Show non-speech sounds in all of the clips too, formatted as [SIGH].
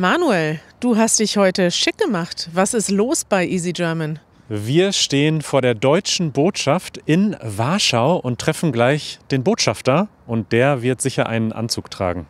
Manuel, du hast dich heute schick gemacht. Was ist los bei Easy German? Wir stehen vor der deutschen Botschaft in Warschau und treffen gleich den Botschafter und der wird sicher einen Anzug tragen.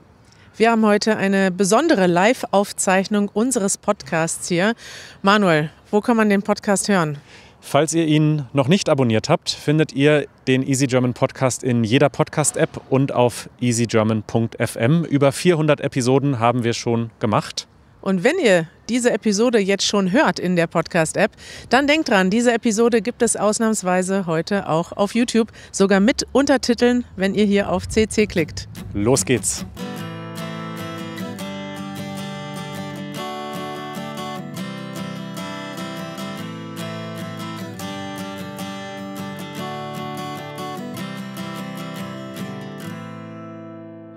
Wir haben heute eine besondere Live-Aufzeichnung unseres Podcasts hier. Manuel, wo kann man den Podcast hören? Falls ihr ihn noch nicht abonniert habt, findet ihr den Easy German Podcast in jeder Podcast-App und auf easygerman.fm. Über 400 Episoden haben wir schon gemacht. Und wenn ihr diese Episode jetzt schon hört in der Podcast-App, dann denkt dran, diese Episode gibt es ausnahmsweise heute auch auf YouTube, sogar mit Untertiteln, wenn ihr hier auf CC klickt. Los geht's!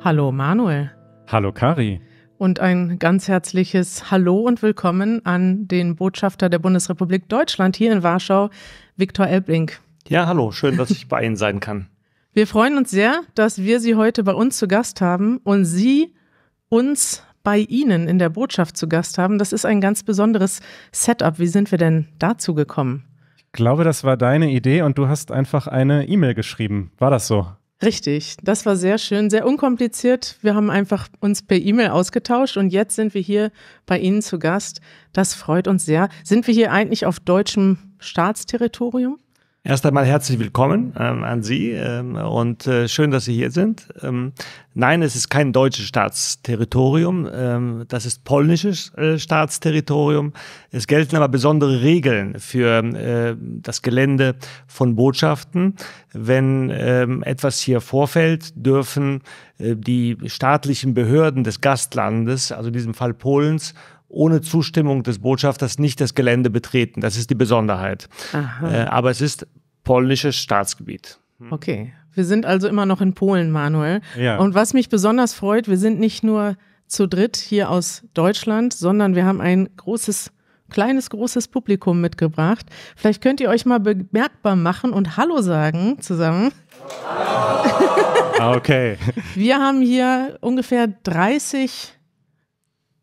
Hallo Manuel. Hallo Kari. Und ein ganz herzliches Hallo und willkommen an den Botschafter der Bundesrepublik Deutschland hier in Warschau, Viktor Elblink. Ja, hallo, schön, dass ich bei Ihnen sein kann. Wir freuen uns sehr, dass wir Sie heute bei uns zu Gast haben und Sie uns bei Ihnen in der Botschaft zu Gast haben. Das ist ein ganz besonderes Setup. Wie sind wir denn dazu gekommen? Ich glaube, das war deine Idee und du hast einfach eine E-Mail geschrieben. War das so? Richtig, das war sehr schön, sehr unkompliziert. Wir haben einfach uns per E-Mail ausgetauscht und jetzt sind wir hier bei Ihnen zu Gast. Das freut uns sehr. Sind wir hier eigentlich auf deutschem Staatsterritorium? Erst einmal herzlich willkommen ähm, an Sie ähm, und äh, schön, dass Sie hier sind. Ähm, nein, es ist kein deutsches Staatsterritorium, ähm, das ist polnisches äh, Staatsterritorium. Es gelten aber besondere Regeln für ähm, äh, das Gelände von Botschaften. Wenn ähm, etwas hier vorfällt, dürfen äh, die staatlichen Behörden des Gastlandes, also in diesem Fall Polens, ohne Zustimmung des Botschafters nicht das Gelände betreten. Das ist die Besonderheit. Aha. Äh, aber es ist polnisches Staatsgebiet. Hm. Okay, wir sind also immer noch in Polen, Manuel. Ja. Und was mich besonders freut, wir sind nicht nur zu dritt hier aus Deutschland, sondern wir haben ein großes kleines, großes Publikum mitgebracht. Vielleicht könnt ihr euch mal bemerkbar machen und Hallo sagen zusammen. Ah, okay. Wir haben hier ungefähr 30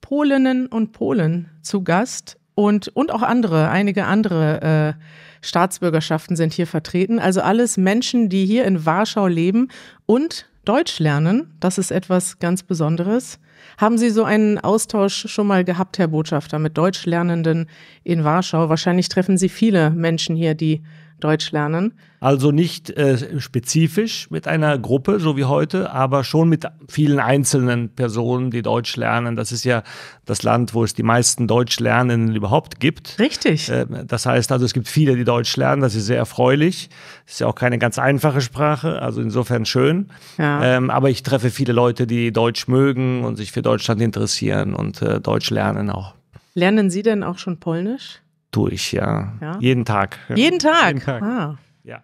Polinnen und Polen zu Gast und, und auch andere, einige andere äh, Staatsbürgerschaften sind hier vertreten. Also alles Menschen, die hier in Warschau leben und Deutsch lernen. Das ist etwas ganz Besonderes. Haben Sie so einen Austausch schon mal gehabt, Herr Botschafter, mit Deutschlernenden in Warschau? Wahrscheinlich treffen Sie viele Menschen hier, die Deutsch lernen. Also nicht äh, spezifisch mit einer Gruppe, so wie heute, aber schon mit vielen einzelnen Personen, die Deutsch lernen. Das ist ja das Land, wo es die meisten Deutschlernenden überhaupt gibt. Richtig. Äh, das heißt also, es gibt viele, die Deutsch lernen. Das ist sehr erfreulich. Das ist ja auch keine ganz einfache Sprache, also insofern schön. Ja. Ähm, aber ich treffe viele Leute, die Deutsch mögen und sich für Deutschland interessieren und äh, Deutsch lernen auch. Lernen Sie denn auch schon Polnisch? durch, ja. ja? Jeden Tag. Jeden Tag. Jeden Tag. Ah. Ja.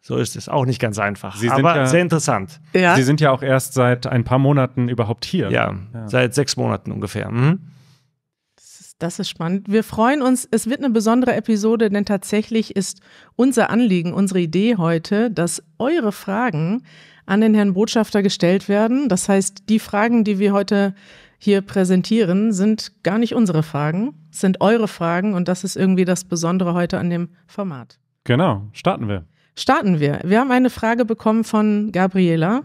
So ist es. Auch nicht ganz einfach. Sie aber ja, sehr interessant. Ja. Sie sind ja auch erst seit ein paar Monaten überhaupt hier. Ja, ja. seit sechs Monaten ungefähr. Mhm. Das, ist, das ist spannend. Wir freuen uns. Es wird eine besondere Episode, denn tatsächlich ist unser Anliegen, unsere Idee heute, dass eure Fragen an den Herrn Botschafter gestellt werden. Das heißt, die Fragen, die wir heute hier präsentieren, sind gar nicht unsere Fragen, sind eure Fragen und das ist irgendwie das Besondere heute an dem Format. Genau, starten wir. Starten wir. Wir haben eine Frage bekommen von Gabriela.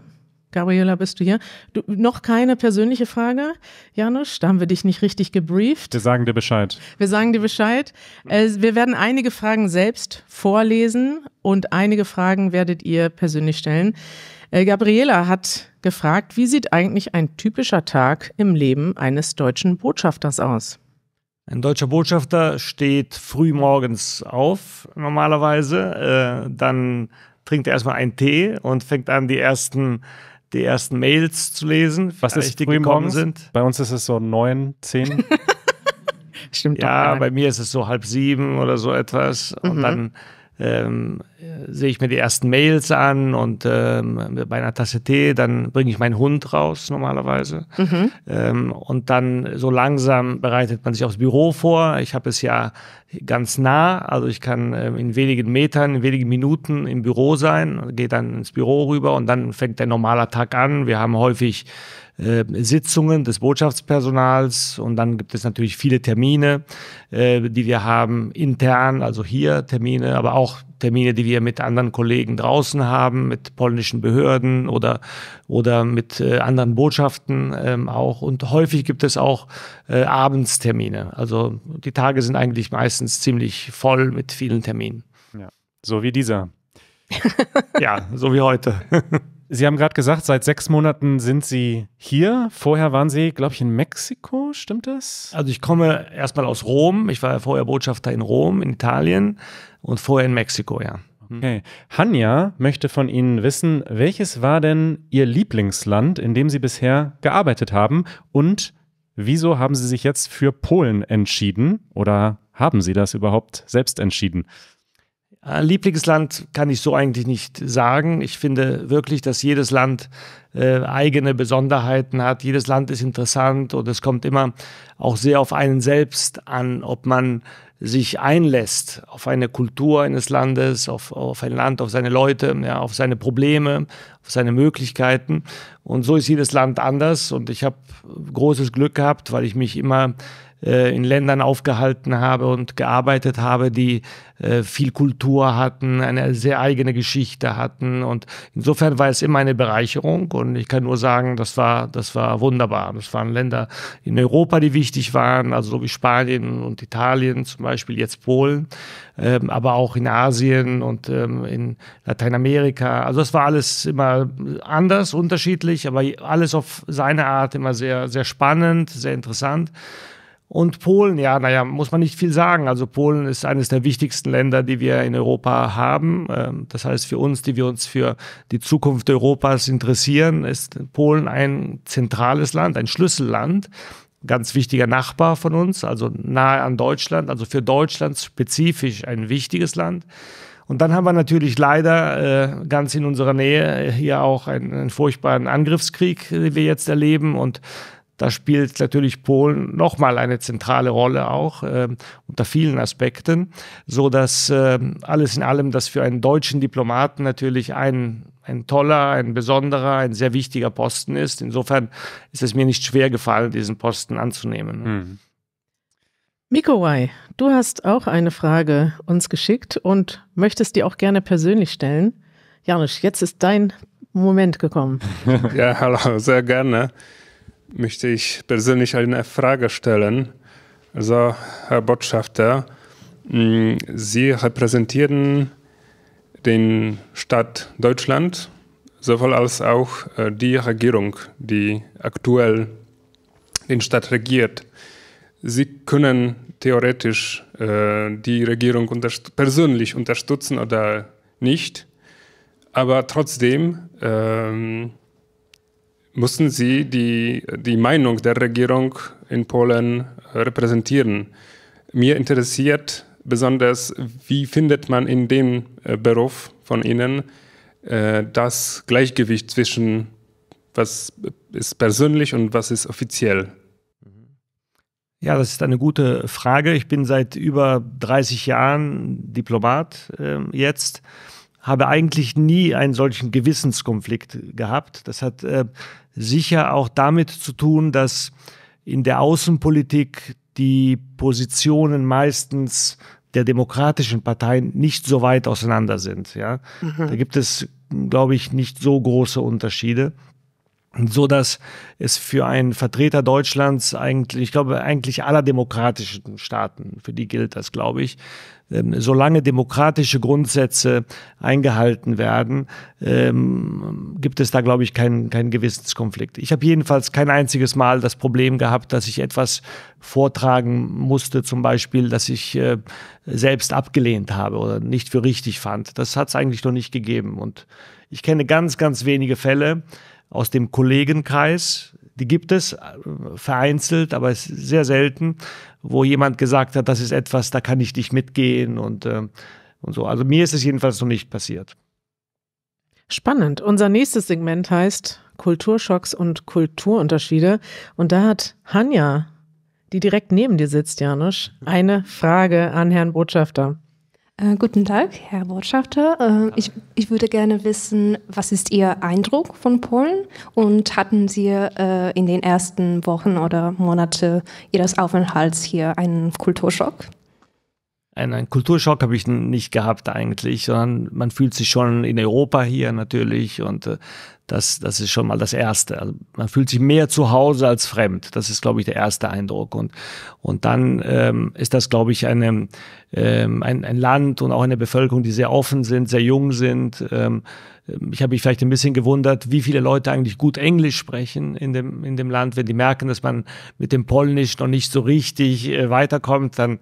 Gabriela, bist du hier? Du, noch keine persönliche Frage, Janusz? Da haben wir dich nicht richtig gebrieft. Wir sagen dir Bescheid. Wir sagen dir Bescheid. Äh, wir werden einige Fragen selbst vorlesen und einige Fragen werdet ihr persönlich stellen. Äh, Gabriela hat gefragt, wie sieht eigentlich ein typischer Tag im Leben eines deutschen Botschafters aus? Ein deutscher Botschafter steht früh morgens auf, normalerweise. Äh, dann trinkt er erstmal einen Tee und fängt an, die ersten, die ersten Mails zu lesen, was ist die gekommen sind. Bei uns ist es so neun, zehn. [LAUGHS] Stimmt. Ja, bei mir ist es so halb sieben oder so etwas. Und mhm. dann ähm, sehe ich mir die ersten Mails an und ähm, bei einer Tasse Tee, dann bringe ich meinen Hund raus normalerweise. Mhm. Ähm, und dann so langsam bereitet man sich aufs Büro vor. Ich habe es ja ganz nah, also ich kann ähm, in wenigen Metern, in wenigen Minuten im Büro sein, gehe dann ins Büro rüber und dann fängt der normale Tag an. Wir haben häufig äh, Sitzungen des Botschaftspersonals und dann gibt es natürlich viele Termine, äh, die wir haben intern, also hier Termine, aber auch Termine, die wir mit anderen Kollegen draußen haben, mit polnischen Behörden oder, oder mit äh, anderen Botschaften ähm, auch. Und häufig gibt es auch äh, Abendstermine. Also die Tage sind eigentlich meistens ziemlich voll mit vielen Terminen. Ja, so wie dieser. [LAUGHS] ja, so wie heute. [LAUGHS] Sie haben gerade gesagt, seit sechs Monaten sind Sie hier. Vorher waren Sie, glaube ich, in Mexiko, stimmt das? Also ich komme erstmal aus Rom. Ich war ja vorher Botschafter in Rom, in Italien und vorher in Mexiko, ja. Okay. Hanja möchte von Ihnen wissen, welches war denn Ihr Lieblingsland, in dem Sie bisher gearbeitet haben und wieso haben Sie sich jetzt für Polen entschieden oder haben Sie das überhaupt selbst entschieden? Lieblingsland kann ich so eigentlich nicht sagen. Ich finde wirklich, dass jedes Land äh, eigene Besonderheiten hat. Jedes Land ist interessant und es kommt immer auch sehr auf einen selbst an, ob man sich einlässt auf eine Kultur eines Landes, auf, auf ein Land, auf seine Leute, ja, auf seine Probleme, auf seine Möglichkeiten. Und so ist jedes Land anders. Und ich habe großes Glück gehabt, weil ich mich immer äh, in Ländern aufgehalten habe und gearbeitet habe, die äh, viel Kultur hatten, eine sehr eigene Geschichte hatten. Und insofern war es immer eine Bereicherung. Und ich kann nur sagen, das war, das war wunderbar. Das waren Länder in Europa, die wichtig waren, also so wie Spanien und Italien zum Beispiel, jetzt Polen, ähm, aber auch in Asien und ähm, in Lateinamerika. Also es war alles immer anders, unterschiedlich, aber alles auf seine Art immer sehr, sehr spannend, sehr interessant. Und Polen, ja, naja, muss man nicht viel sagen. Also Polen ist eines der wichtigsten Länder, die wir in Europa haben. Ähm, das heißt, für uns, die wir uns für die Zukunft Europas interessieren, ist Polen ein zentrales Land, ein Schlüsselland, ganz wichtiger Nachbar von uns, also nahe an Deutschland, also für Deutschland spezifisch ein wichtiges Land. Und dann haben wir natürlich leider äh, ganz in unserer Nähe hier auch einen, einen furchtbaren Angriffskrieg, den wir jetzt erleben. Und da spielt natürlich Polen nochmal eine zentrale Rolle auch äh, unter vielen Aspekten, so dass äh, alles in allem das für einen deutschen Diplomaten natürlich ein ein toller, ein besonderer, ein sehr wichtiger Posten ist. Insofern ist es mir nicht schwer gefallen, diesen Posten anzunehmen. Mhm. Mikowai, du hast auch eine Frage uns geschickt und möchtest die auch gerne persönlich stellen. Janusz, jetzt ist dein Moment gekommen. [LAUGHS] ja, hallo, sehr gerne möchte ich persönlich eine Frage stellen. Also, Herr Botschafter, mm, Sie repräsentieren den Staat Deutschland, sowohl als auch äh, die Regierung, die aktuell den Staat regiert. Sie können theoretisch äh, die Regierung unterst persönlich unterstützen oder nicht, aber trotzdem ähm, müssen sie die, die Meinung der Regierung in Polen äh, repräsentieren. Mir interessiert besonders, wie findet man in dem äh, Beruf von Ihnen äh, das Gleichgewicht zwischen was ist persönlich und was ist offiziell? Mhm. Ja, das ist eine gute Frage. Ich bin seit über 30 Jahren Diplomat äh, jetzt, habe eigentlich nie einen solchen Gewissenskonflikt gehabt. Das hat äh, sicher auch damit zu tun, dass in der Außenpolitik die Positionen meistens der demokratischen Parteien nicht so weit auseinander sind. Ja? Mhm. Da gibt es, glaube ich, nicht so große Unterschiede so dass es für einen Vertreter Deutschlands eigentlich, ich glaube, eigentlich aller demokratischen Staaten, für die gilt das, glaube ich, ähm, solange demokratische Grundsätze eingehalten werden, ähm, gibt es da, glaube ich, keinen kein Gewissenskonflikt. Ich habe jedenfalls kein einziges Mal das Problem gehabt, dass ich etwas vortragen musste, zum Beispiel, dass ich äh, selbst abgelehnt habe oder nicht für richtig fand. Das hat es eigentlich noch nicht gegeben. Und ich kenne ganz, ganz wenige Fälle, aus dem Kollegenkreis, die gibt es äh, vereinzelt, aber es ist sehr selten, wo jemand gesagt hat, das ist etwas, da kann ich nicht mitgehen und, äh, und so. Also mir ist es jedenfalls noch nicht passiert. Spannend. Unser nächstes Segment heißt Kulturschocks und Kulturunterschiede. Und da hat Hanja, die direkt neben dir sitzt, Janusz, eine Frage an Herrn Botschafter. Äh, guten Tag, Herr Botschafter. Äh, ich, ich würde gerne wissen, was ist Ihr Eindruck von Polen und hatten Sie äh, in den ersten Wochen oder Monate Ihres Aufenthalts hier einen Kulturschock? einen Kulturschock habe ich nicht gehabt eigentlich, sondern man fühlt sich schon in Europa hier natürlich und äh, das, das ist schon mal das Erste. Also man fühlt sich mehr zu Hause als fremd. Das ist, glaube ich, der erste Eindruck. Und, und dann ähm, ist das, glaube ich, eine, ähm, ein, ein Land und auch eine Bevölkerung, die sehr offen sind, sehr jung sind. Ähm, ähm, ich habe mich vielleicht ein bisschen gewundert, wie viele Leute eigentlich gut Englisch sprechen in dem, in dem Land. Wenn die merken, dass man mit dem Polnisch noch nicht so richtig äh, weiterkommt, dann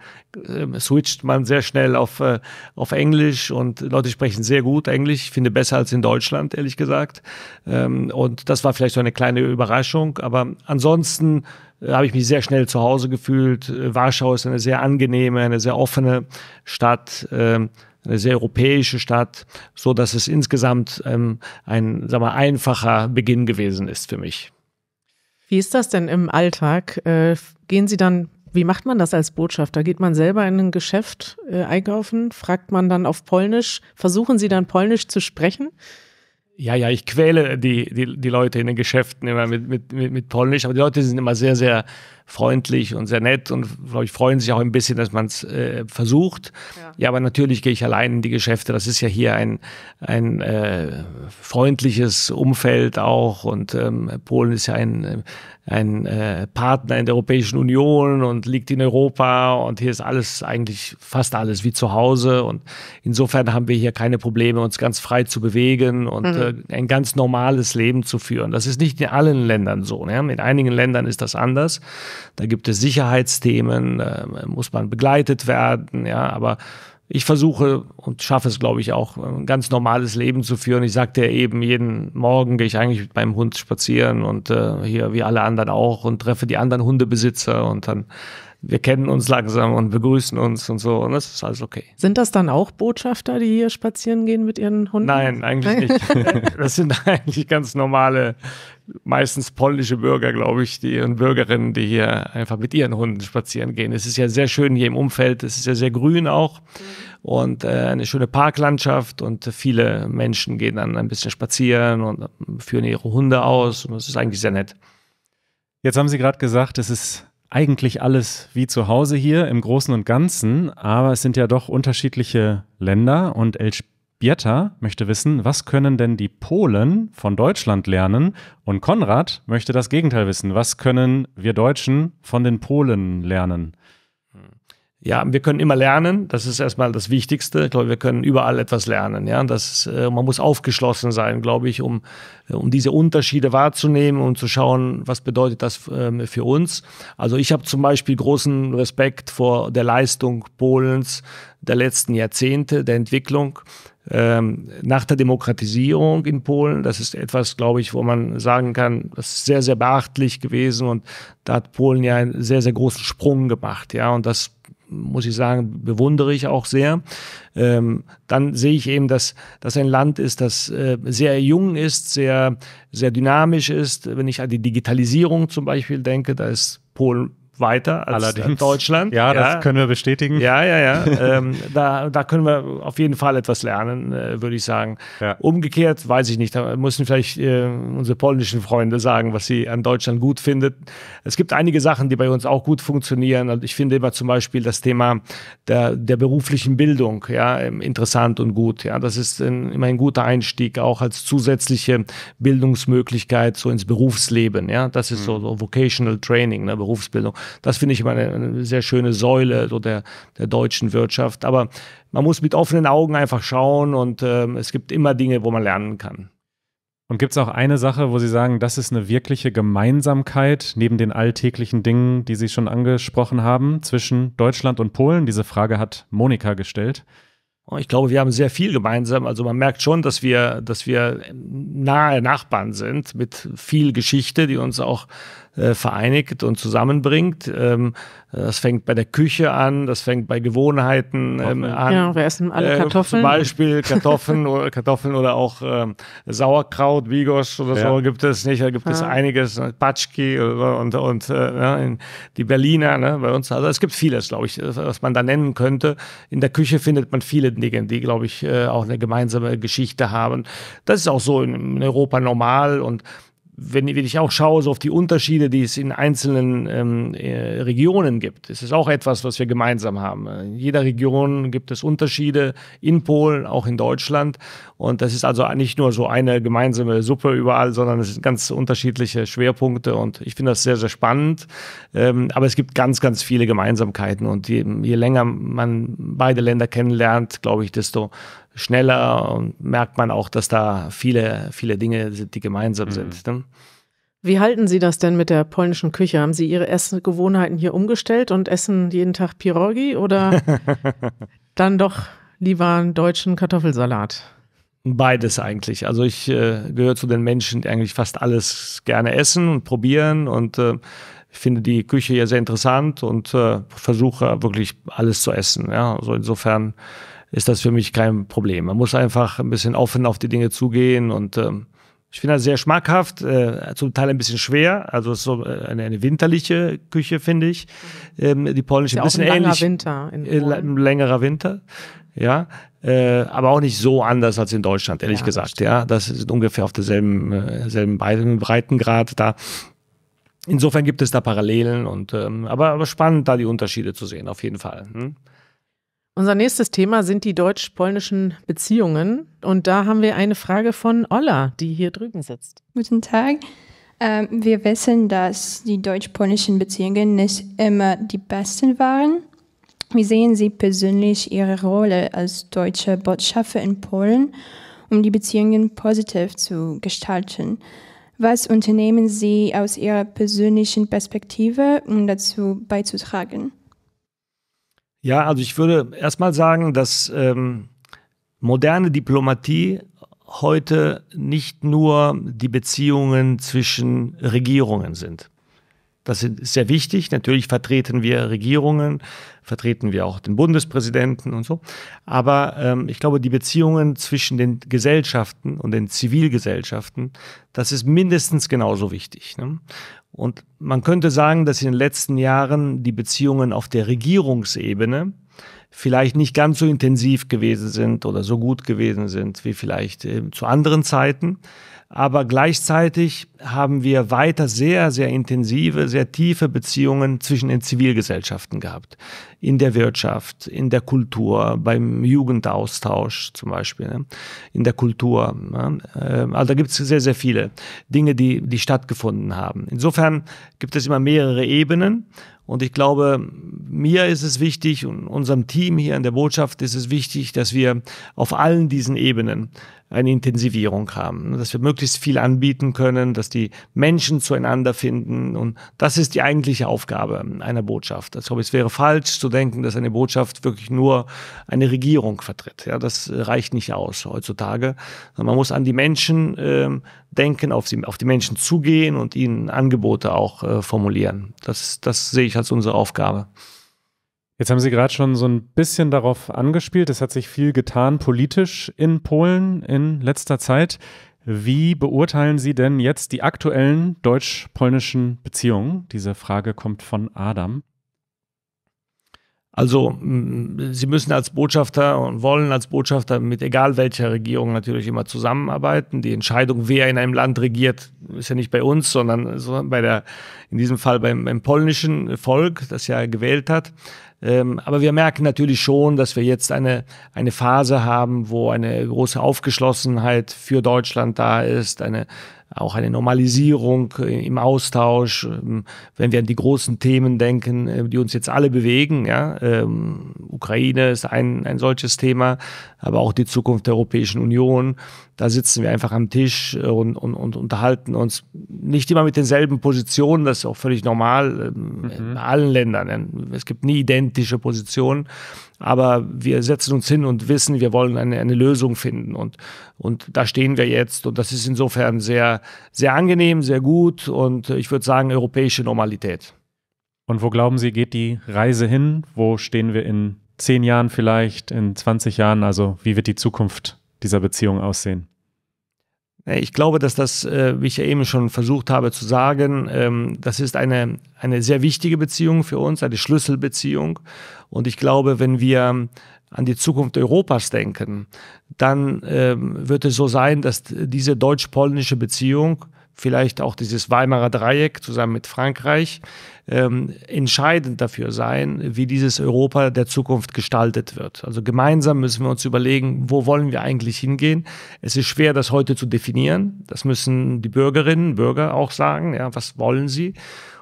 äh, switcht man sehr schnell auf, äh, auf Englisch und Leute sprechen sehr gut Englisch. Ich finde besser als in Deutschland, ehrlich gesagt. Ähm, und das war vielleicht so eine kleine Überraschung. Aber ansonsten äh, habe ich mich sehr schnell zu Hause gefühlt. Äh, Warschau ist eine sehr angenehme, eine sehr offene Stadt. Ähm, eine sehr europäische Stadt, so dass es insgesamt ähm, ein sag mal, einfacher Beginn gewesen ist für mich. Wie ist das denn im Alltag? Äh, gehen Sie dann, wie macht man das als Botschafter? Geht man selber in ein Geschäft äh, einkaufen? Fragt man dann auf Polnisch? Versuchen Sie dann Polnisch zu sprechen? ja, ja, ich quäle die, die, die Leute in den Geschäften immer mit, mit, mit, mit Polnisch, aber die Leute sind immer sehr, sehr freundlich und sehr nett und, glaube ich, freuen sich auch ein bisschen, dass man es äh, versucht. Ja. ja. aber natürlich gehe ich allein in die Geschäfte. Das ist ja hier ein, ein äh, freundliches Umfeld auch und ähm, Polen ist ja ein, äh, ein äh, Partner in der Europäischen Union und liegt in Europa und hier ist alles eigentlich fast alles wie zu Hause und insofern haben wir hier keine Probleme, uns ganz frei zu bewegen und mhm. äh, ein ganz normales Leben zu führen. Das ist nicht in allen Ländern so. Ne? In einigen Ländern ist das anders. Da gibt es Sicherheitsthemen, äh, muss man begleitet werden, ja, aber ich versuche und schaffe es, glaube ich, auch, ein ganz normales Leben zu führen. Ich sagte ja eben, jeden Morgen gehe ich eigentlich mit meinem Hund spazieren und äh, hier wie alle anderen auch und treffe die anderen Hundebesitzer und dann wir kennen uns langsam und begrüßen uns und so und das ist alles okay. Sind das dann auch Botschafter, die hier spazieren gehen mit ihren Hunden? Nein, eigentlich nicht. [LAUGHS] Das sind eigentlich ganz normale, meistens polnische Bürger, glaube ich, die und Bürgerinnen, die hier einfach mit ihren Hunden spazieren gehen. Es ist ja sehr schön hier im Umfeld, es ist ja sehr grün auch und äh, eine schöne Parklandschaft und viele Menschen gehen dann ein bisschen spazieren und ähm, führen ihre Hunde aus und es ist eigentlich sehr nett. Jetzt haben Sie gerade gesagt, es ist eigentlich alles wie zu Hause hier im Großen und Ganzen, aber es sind ja doch unterschiedliche Länder und Elspieta möchte wissen, was können denn die Polen von Deutschland lernen? Und Konrad möchte das Gegenteil wissen, was können wir Deutschen von den Polen lernen? Ja, wir können immer lernen. Das ist erstmal das Wichtigste. Ich glaube, wir können überall etwas lernen. Ja, das, äh, man muss aufgeschlossen sein, glaube ich, um, äh, um diese Unterschiede wahrzunehmen und zu schauen, was bedeutet das ähm, für uns. Also ich habe zum Beispiel großen Respekt vor der Leistung Polens der letzten Jahrzehnte, der Entwicklung. Ähm, nach der Demokratisierung in Polen. Das ist etwas, glaube ich, wo man sagen kann, das ist sehr, sehr beachtlich gewesen und da hat Polen ja einen sehr, sehr großen Sprung gemacht. Ja, und das muss ich sagen, bewundere ich auch sehr. Ähm, dann sehe ich eben, dass das ein Land ist, das äh, sehr jung ist, sehr, sehr dynamisch ist. Wenn ich an die Digitalisierung zum Beispiel denke, da ist Polen weiter als äh, Allerdings. Deutschland. Ja, ja, das können wir bestätigen. Ja, ja, ja. [LAUGHS] ähm, da, da können wir auf jeden Fall etwas lernen, äh, würde ich sagen. Ja. Umgekehrt, weiß ich nicht, da müssen vielleicht äh, unsere polnischen Freunde sagen, was sie an Deutschland gut findet. Es gibt einige Sachen, die bei uns auch gut funktionieren. ich finde immer zum Beispiel das Thema der, der beruflichen Bildung ja, ähm, interessant und gut. Ja, das ist ein, immer ein guter Einstieg, auch als zusätzliche Bildungsmöglichkeit so ins Berufsleben. Ja, das ist mhm. so, so Vocational Training, ne, Berufsbildung. Das finde ich immer eine, eine, sehr schöne Säule so der, der deutschen Wirtschaft. Aber man muss mit offenen Augen einfach schauen und ähm, es gibt immer Dinge, wo man lernen kann. Und gibt es auch eine Sache, wo Sie sagen, das ist eine wirkliche Gemeinsamkeit neben den alltäglichen Dingen, die Sie schon angesprochen haben, zwischen Deutschland und Polen? Diese Frage hat Monika gestellt. Oh, ich glaube, wir haben sehr viel gemeinsam. Also man merkt schon, dass wir, dass wir nahe Nachbarn sind mit viel Geschichte, die uns auch äh, vereinigt und zusammenbringt. Ähm, das fängt bei der Küche an, das fängt bei Gewohnheiten ähm, an. Ja, wir essen alle äh, Kartoffeln. Äh, zum Beispiel Kartoffeln oder Kartoffeln oder auch ähm, Sauerkraut, Bigos oder ja. so gibt es nicht. Da gibt ja. es einiges, ne? Patschki äh, und, und äh, ne, die Berliner ne, bei uns. Also es gibt vieles, glaube ich, was man da nennen könnte. In der Küche findet man viele verständigen, die, glaube ich, äh, auch eine gemeinsame Geschichte haben. Das ist auch so in Europa normal und wenn, ich auch schaue so auf die Unterschiede, die es in einzelnen ähm, äh, Regionen gibt, ist es auch etwas, was wir gemeinsam haben. In jeder Region gibt es Unterschiede in Polen, auch in Deutschland. Und das ist also nicht nur so eine gemeinsame Suppe überall, sondern es sind ganz unterschiedliche Schwerpunkte. Und ich finde das sehr, sehr spannend. Ähm, aber es gibt ganz, ganz viele Gemeinsamkeiten. Und je, je länger man beide Länder kennenlernt, glaube ich, desto schneller und merkt man auch, dass da viele, viele Dinge sind, die gemeinsam mhm. sind. Ne? Wie halten Sie das denn mit der polnischen Küche? Haben Sie Ihre Essengewohnheiten hier umgestellt und essen jeden Tag Pierogi oder [LAUGHS] dann doch lieber einen deutschen Kartoffelsalat? Beides eigentlich. Also ich äh, gehöre zu den Menschen, die eigentlich fast alles gerne essen und probieren und äh, ich finde die Küche ja sehr interessant und äh, versuche wirklich alles zu essen. Ja? Also insofern ist das für mich kein Problem. Man muss einfach ein bisschen offen auf die Dinge zugehen und ähm, ich finde das sehr schmackhaft, äh, zum Teil ein bisschen schwer. Also es ist so äh, eine, eine winterliche Küche, finde ich. Ähm, die polnische, ist ja ein bisschen ein langer ähnlich. Winter in äh, Polen. Äh, längerer Winter, ja. Äh, aber auch nicht so anders als in Deutschland, ehrlich ja, gesagt. Ja, das ist ungefähr auf derselben äh, selben Breitengrad da. Insofern gibt es da Parallelen und ähm, aber, aber spannend, da die Unterschiede zu sehen, auf jeden Fall. Hm? Unser nächstes Thema sind die deutsch-polnischen Beziehungen. Und da haben wir eine Frage von Olla, die hier drüben sitzt. Guten Tag. Ähm, wir wissen, dass die deutsch-polnischen Beziehungen nicht immer die besten waren. Wie sehen Sie persönlich Ihre Rolle als deutsche Botschafter in Polen, um die Beziehungen positiv zu gestalten? Was unternehmen Sie aus Ihrer persönlichen Perspektive, um dazu beizutragen? Ja, also ich würde erstmal sagen, dass ähm, moderne Diplomatie heute nicht nur die Beziehungen zwischen Regierungen sind. Das ist sehr wichtig. Natürlich vertreten wir Regierungen, vertreten wir auch den Bundespräsidenten und so. Aber ähm, ich glaube, die Beziehungen zwischen den Gesellschaften und den Zivilgesellschaften, das ist mindestens genauso wichtig. Ne? Und man könnte sagen, dass in den letzten Jahren die Beziehungen auf der Regierungsebene vielleicht nicht ganz so intensiv gewesen sind oder so gut gewesen sind wie vielleicht äh, zu anderen Zeiten. Aber gleichzeitig haben wir weiter sehr, sehr intensive, sehr tiefe Beziehungen zwischen den Zivilgesellschaften gehabt in der Wirtschaft, in der Kultur, beim Jugendaustausch zum Beispiel, ne? in der Kultur. Ne? Ähm, also da gibt es sehr, sehr viele Dinge, die, die stattgefunden haben. Insofern gibt es immer mehrere Ebenen. Und ich glaube, mir ist es wichtig und unserem Team hier in der Botschaft ist es wichtig, dass wir auf allen diesen Ebenen eine Intensivierung haben, ne, dass wir möglichst viel anbieten können, dass die Menschen zueinander finden. Und das ist die eigentliche Aufgabe einer Botschaft. Ich glaube, es wäre falsch zu denken, dass eine Botschaft wirklich nur eine Regierung vertritt. Ja, das reicht nicht aus heutzutage. Man muss an die Menschen ähm, denken, auf, sie, auf die Menschen zugehen und ihnen Angebote auch äh, formulieren. Das, das sehe ich als unsere Aufgabe. Jetzt haben Sie gerade schon so ein bisschen darauf angespielt. Es hat sich viel getan politisch in Polen in letzter Zeit. Wie beurteilen Sie denn jetzt die aktuellen deutsch-polnischen Beziehungen? Diese Frage kommt von Adam. Also, Sie müssen als Botschafter und wollen als Botschafter mit egal welcher Regierung natürlich immer zusammenarbeiten. Die Entscheidung, wer in einem Land regiert, ist ja nicht bei uns, sondern bei der, in diesem Fall beim, beim polnischen Volk, das ja gewählt hat. Ähm, aber wir merken natürlich schon, dass wir jetzt eine, eine Phase haben, wo eine große Aufgeschlossenheit für Deutschland da ist, eine, auch eine Normalisierung äh, im Austausch, ähm, wenn wir an die großen Themen denken, äh, die uns jetzt alle bewegen. Ja? Ähm, Ukraine ist ein, ein solches Thema, aber auch die Zukunft der Europäischen Union. Da sitzen wir einfach am Tisch äh, und, und, und unterhalten uns nicht immer mit denselben Positionen. Das ist auch völlig normal ähm, mhm. in allen Ländern. Es gibt nie identische Positionen. Aber wir setzen uns hin und wissen, wir wollen eine, eine Lösung finden. Und, und da stehen wir jetzt. Und das ist insofern sehr, sehr angenehm, sehr gut. Und ich würde sagen, europäische Normalität. Und wo glauben Sie, geht die Reise hin? Wo stehen wir in zehn Jahren vielleicht, in 20 Jahren? Also wie wird die Zukunft dieser Beziehung aussehen? Äh, ich glaube, dass das, äh, wie ich ja eben schon versucht habe zu sagen, ähm, das ist eine, eine sehr wichtige Beziehung für uns, eine Schlüsselbeziehung. Und ich glaube, wenn wir an die Zukunft Europas denken, dann ähm, wird es so sein, dass diese deutsch-polnische Beziehung vielleicht auch dieses Weimarer Dreieck zusammen mit Frankreich ähm, entscheidend dafür sein, wie dieses Europa der Zukunft gestaltet wird. Also gemeinsam müssen wir uns überlegen, wo wollen wir eigentlich hingehen. Es ist schwer, das heute zu definieren. Das müssen die Bürgerinnen, Bürger auch sagen. Ja, was wollen sie?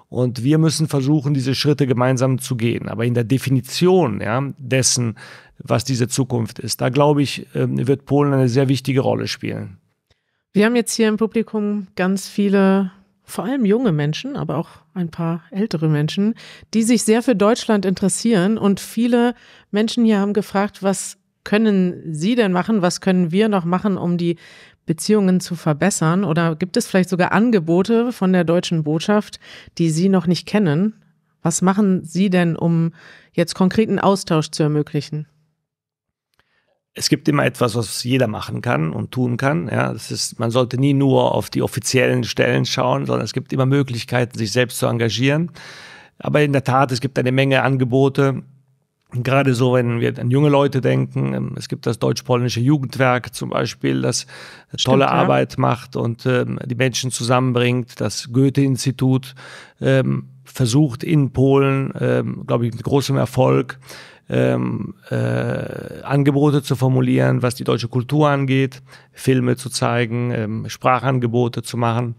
Und wir müssen versuchen, diese Schritte gemeinsam zu gehen. Aber in der Definition ja, dessen, was diese Zukunft ist, da glaube ich, ähm, wird Polen eine sehr wichtige Rolle spielen. Wir haben jetzt hier im Publikum ganz viele, vor allem junge Menschen, aber auch ein paar ältere Menschen, die sich sehr für Deutschland interessieren. Und viele Menschen hier haben gefragt, was können Sie denn machen? Was können wir noch machen, um die Beziehungen zu verbessern? Oder gibt es vielleicht sogar Angebote von der deutschen Botschaft, die Sie noch nicht kennen? Was machen Sie denn, um jetzt konkreten Austausch zu ermöglichen? es gibt immer etwas, was jeder machen kann und tun kann. Ja, das ist, man sollte nie nur auf die offiziellen Stellen schauen, sondern es gibt immer Möglichkeiten, sich selbst zu engagieren. Aber in der Tat, es gibt eine Menge Angebote. Gerade so, wenn wir an junge Leute denken, ähm, es gibt das deutsch-polnische Jugendwerk zum Beispiel, das Stimmt, tolle ja. Arbeit macht und ähm, die Menschen zusammenbringt. Das Goethe-Institut ähm, versucht in Polen, ähm, glaube ich, mit großem Erfolg, ähm, äh, Angebote zu formulieren, was die deutsche Kultur angeht, Filme zu zeigen, ähm, Sprachangebote zu machen.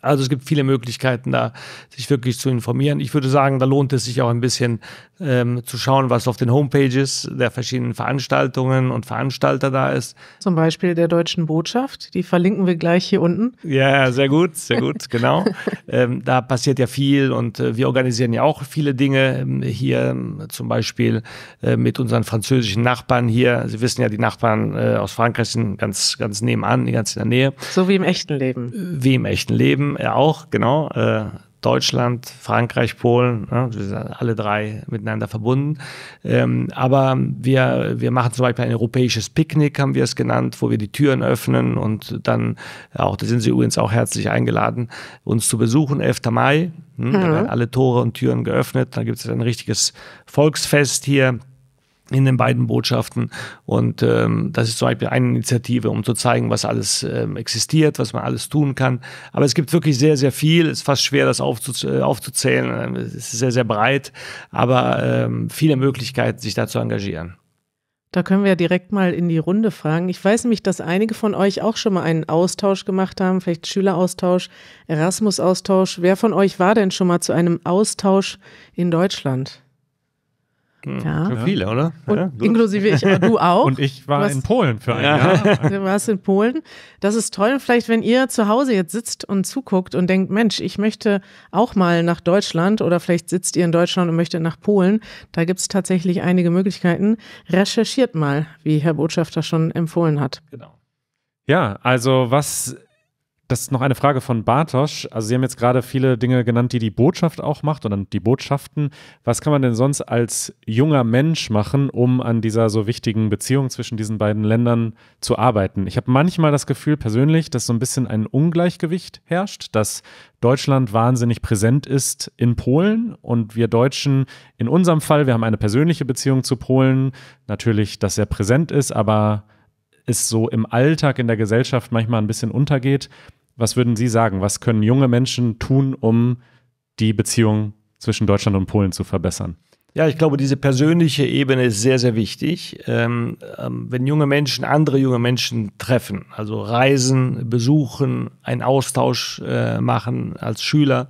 Also es gibt viele Möglichkeiten, da sich wirklich zu informieren. Ich würde sagen, da lohnt es sich auch ein bisschen ähm, zu schauen, was auf den Homepages der verschiedenen Veranstaltungen und Veranstalter da ist. Zum Beispiel der Deutschen Botschaft, die verlinken wir gleich hier unten. Ja, sehr gut, sehr gut, [LAUGHS] genau. Ähm, da passiert ja viel und äh, wir organisieren ja auch viele Dinge ähm, hier, ähm, zum Beispiel äh, mit unseren französischen Nachbarn hier. Sie wissen ja, die Nachbarn äh, aus Frankreich sind ganz, ganz nebenan, ganz in der Nähe. So wie im echten Leben. Wie im echten Leben eben ja äh, auch, genau, äh, Deutschland, Frankreich, Polen, ja, ne, alle drei miteinander verbunden. Ähm, aber wir, wir machen zum Beispiel ein europäisches Picknick, haben wir es genannt, wo wir die Türen öffnen und dann auch, da sind Sie übrigens auch herzlich eingeladen, uns zu besuchen, 11. Mai. Hm, da mhm. werden alle Tore und Türen geöffnet. Da gibt es ein richtiges Volksfest hier in den beiden Botschaften. Und ähm, das ist zum Beispiel eine Initiative, um zu zeigen, was alles ähm, existiert, was man alles tun kann. Aber es gibt wirklich sehr, sehr viel. Es ist fast schwer, das aufzu äh, aufzuzählen. Ähm, es ist sehr, sehr breit, aber ähm, viele Möglichkeiten, sich da zu engagieren. Da können wir direkt mal in die Runde fragen. Ich weiß nämlich, dass einige von euch auch schon mal einen Austausch gemacht haben, vielleicht Schüleraustausch, Erasmus-Austausch. Wer von euch war denn schon mal zu einem Austausch in Deutschland? Hm. Ja. ja. Viele, oder? Ja, inklusive ich, du auch. Und ich war warst, in Polen für ein ja. Jahr. Du warst in Polen. Das ist toll. vielleicht, wenn ihr zu Hause jetzt sitzt und zuguckt und denkt, Mensch, ich möchte auch mal nach Deutschland oder vielleicht sitzt ihr in Deutschland und möchtet nach Polen. Da gibt es tatsächlich einige Möglichkeiten. Recherchiert mal, wie Herr Botschafter schon empfohlen hat. Genau. Ja, also was das ist noch eine Frage von Bartosch. Also Sie haben jetzt gerade viele Dinge genannt, die die Botschaft auch macht oder die Botschaften. Was kann man denn sonst als junger Mensch machen, um an dieser so wichtigen Beziehung zwischen diesen beiden Ländern zu arbeiten? Ich habe manchmal das Gefühl persönlich, dass so ein bisschen ein Ungleichgewicht herrscht, dass Deutschland wahnsinnig präsent ist in Polen und wir Deutschen in unserem Fall, wir haben eine persönliche Beziehung zu Polen, natürlich, dass er präsent ist, aber es so im Alltag in der Gesellschaft manchmal ein bisschen untergeht. Was würden Sie sagen? Was können junge Menschen tun, um die Beziehung zwischen Deutschland und Polen zu verbessern? Ja, ich glaube, diese persönliche Ebene ist sehr, sehr wichtig. Ähm, ähm wenn junge Menschen andere junge Menschen treffen, also reisen, besuchen, einen Austausch äh, machen als Schüler,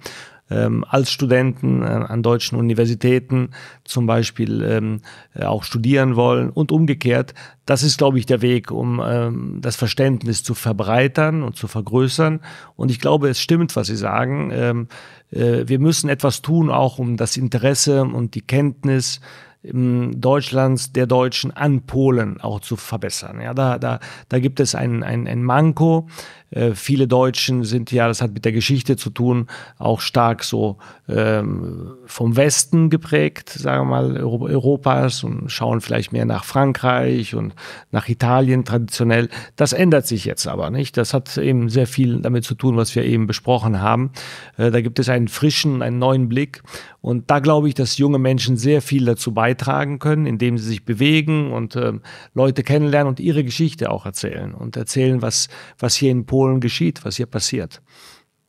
ähm, als Studenten äh, an deutschen Universitäten zum Beispiel ähm, äh, auch studieren wollen und umgekehrt. Das ist, glaube ich, der Weg, um ähm, das Verständnis zu verbreitern und zu vergrößern. Und ich glaube, es stimmt, was Sie sagen. Ähm, äh, wir müssen etwas tun, auch um das Interesse und die Kenntnis Deutschlands, der Deutschen an Polen auch zu verbessern. Ja, da, da, da gibt es ein, ein, ein Manko. Äh, viele Deutschen sind ja, das hat mit der Geschichte zu tun, auch stark so ähm, vom Westen geprägt, sagen wir mal, Europas und schauen vielleicht mehr nach Frankreich und nach Italien traditionell. Das ändert sich jetzt aber nicht. Das hat eben sehr viel damit zu tun, was wir eben besprochen haben. Äh, da gibt es einen frischen, einen neuen Blick. Und da glaube ich, dass junge Menschen sehr viel dazu beitragen beitragen können, indem sie sich bewegen und ähm, Leute kennenlernen und ihre Geschichte auch erzählen und erzählen, was, was hier in Polen geschieht, was hier passiert.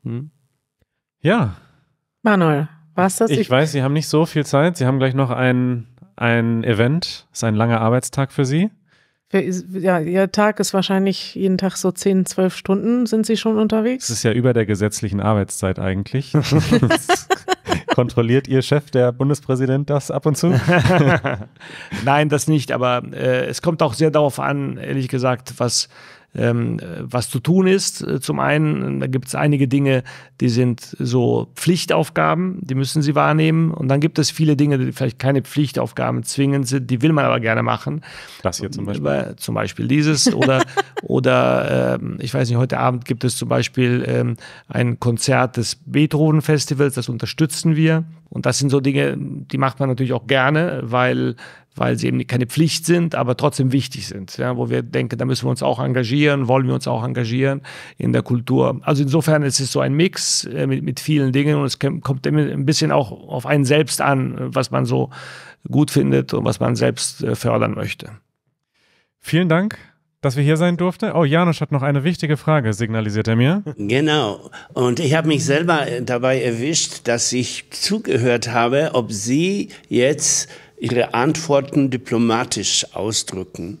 Hm? Ja. Manuel, was das? Ich, ich weiß, Sie haben nicht so viel Zeit. Sie haben gleich noch ein, ein Event. Das ist ein langer Arbeitstag für Sie. Ja, Ihr Tag ist wahrscheinlich jeden Tag so 10, 12 Stunden. Sind Sie schon unterwegs? Das ist ja über der gesetzlichen Arbeitszeit eigentlich. [LAUGHS] [LAUGHS] Kontrolliert Ihr Chef, der Bundespräsident, das ab und zu? [LAUGHS] Nein, das nicht, aber äh, es kommt auch sehr darauf an, ehrlich gesagt, was ähm, was zu tun ist. Äh, zum einen, da gibt es einige Dinge, die sind so Pflichtaufgaben, die müssen sie wahrnehmen. Und dann gibt es viele Dinge, die vielleicht keine Pflichtaufgaben zwingend sind, die will man aber gerne machen. Das hier zum Beispiel. Äh, zum Beispiel dieses oder, [LAUGHS] oder ähm, ich weiß nicht, heute Abend gibt es zum Beispiel ähm, ein Konzert des Beethoven-Festivals, das unterstützen wir. Und das sind so Dinge, die macht man natürlich auch gerne, weil weil sie eben keine Pflicht sind, aber trotzdem wichtig sind, ja, wo wir denken, da müssen wir uns auch engagieren, wollen wir uns auch engagieren in der Kultur. Also insofern ist es so ein Mix äh, mit, mit vielen Dingen und es kommt ein bisschen auch auf einen selbst an, was man so gut findet und was man selbst äh, fördern möchte. Vielen Dank, dass wir hier sein durften. Oh, Janusz hat noch eine wichtige Frage, signalisiert er mir. Genau. Und ich habe mich selber dabei erwischt, dass ich zugehört habe, ob Sie jetzt ihre Antworten diplomatisch ausdrücken.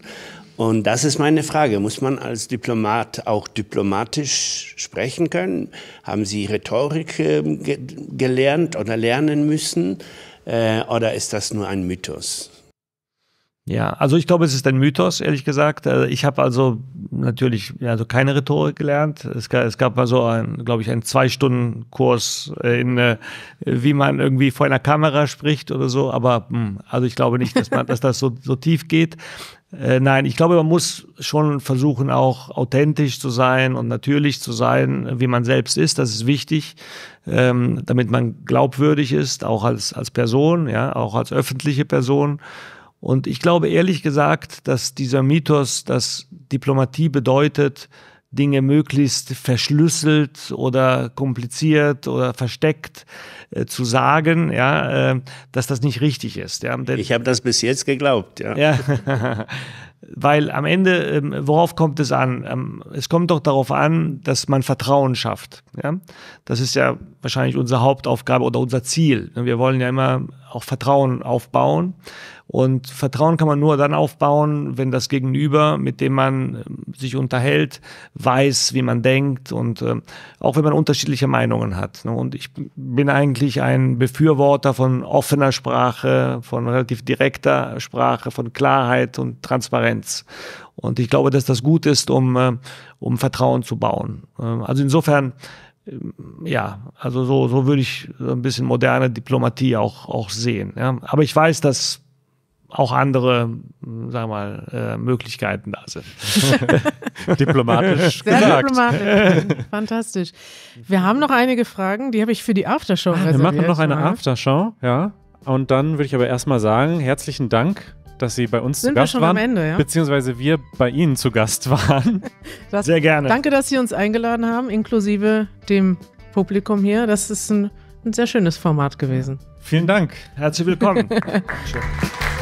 Und das ist meine Frage. Muss man als Diplomat auch diplomatisch sprechen können? Haben Sie Rhetorik ähm, ge gelernt oder lernen müssen? Äh, oder ist das nur ein Mythos? Ja, also ich glaube, es ist ein Mythos, ehrlich gesagt. Äh, ich habe also natürlich also keine Rhetorik gelernt. Es gab, es gab mal so, ein, glaube ich, einen Zwei-Stunden-Kurs in, äh, wie man irgendwie vor einer Kamera spricht oder so. Aber hm, also ich glaube nicht, dass, man, [LAUGHS] dass das so, so tief geht. Äh, nein, ich glaube, man muss schon versuchen, auch authentisch zu sein und natürlich zu sein, wie man selbst ist. Das ist wichtig, ähm, damit man glaubwürdig ist, auch als, als Person, ja, auch als öffentliche Person. Und ich glaube ehrlich gesagt, dass dieser Mythos, dass Diplomatie bedeutet, Dinge möglichst verschlüsselt oder kompliziert oder versteckt äh, zu sagen, ja, äh, dass das nicht richtig ist. Ja. Denn, ich habe das bis jetzt geglaubt, ja. ja [LAUGHS] weil am Ende, ähm, worauf kommt es an? Ähm, es kommt doch darauf an, dass man Vertrauen schafft. Ja? Das ist ja wahrscheinlich unsere Hauptaufgabe oder unser Ziel. Wir wollen ja immer auch Vertrauen aufbauen. Und Vertrauen kann man nur dann aufbauen, wenn das Gegenüber, mit dem man äh, sich unterhält, weiß, wie man denkt und äh, auch wenn man unterschiedliche Meinungen hat. Ne? Und ich bin eigentlich ein Befürworter von offener Sprache, von relativ direkter Sprache, von Klarheit und Transparenz. Und ich glaube, dass das gut ist, um, äh, um Vertrauen zu bauen. Äh, also insofern ähm, ja, also so, so würde ich so ein bisschen moderne Diplomatie auch, auch sehen. Ja. Aber ich weiß, dass auch andere, hm, sagen mal, äh, Möglichkeiten da sind. [LAUGHS] diplomatisch Sehr gesagt. diplomatisch. Fantastisch. Wir haben noch einige Fragen, die habe ich für die Aftershow ah, reserviert. Wir machen noch eine mal. Aftershow, ja. Und dann würde ich aber erstmal sagen, herzlichen Dank dass Sie bei uns Sind zu Gast waren, Am Ende, ja? beziehungsweise wir bei Ihnen zu Gast [LAUGHS] waren. Das, Sehr gerne. Danke, dass Sie uns eingeladen haben, inklusive dem Publikum hier. Das ist ein, ein sehr schönes Format gewesen. Vielen Dank. Herzlich willkommen. [LAUGHS]